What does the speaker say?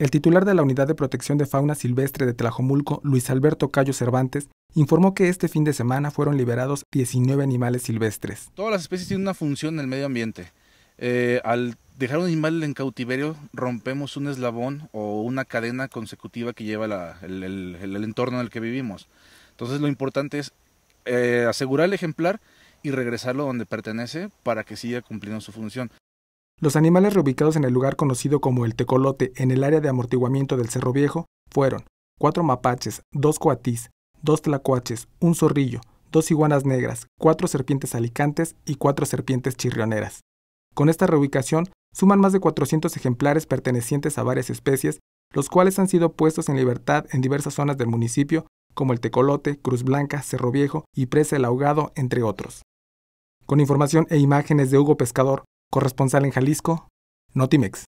El titular de la Unidad de Protección de Fauna Silvestre de Tlajomulco, Luis Alberto Cayo Cervantes, informó que este fin de semana fueron liberados 19 animales silvestres. Todas las especies tienen una función en el medio ambiente. Eh, al dejar un animal en cautiverio, rompemos un eslabón o una cadena consecutiva que lleva el, entorno en el que vivimos. Entonces lo importante es eh, asegurar el ejemplar y regresarlo donde pertenece para que siga cumpliendo su función. Los animales reubicados en el lugar conocido como el Tecolote en el área de amortiguamiento del Cerro Viejo fueron cuatro mapaches, dos coatís, dos tlacuaches, un zorrillo, dos iguanas negras, cuatro serpientes alicantes y cuatro serpientes chirrioneras. Con esta reubicación suman más de 400 ejemplares pertenecientes a varias especies, los cuales han sido puestos en libertad en diversas zonas del municipio, como el Tecolote, Cruz Blanca, Cerro Viejo y Presa el Ahogado, entre otros. Con información e imágenes de Hugo Pescador, Corresponsal en Jalisco, Notimex.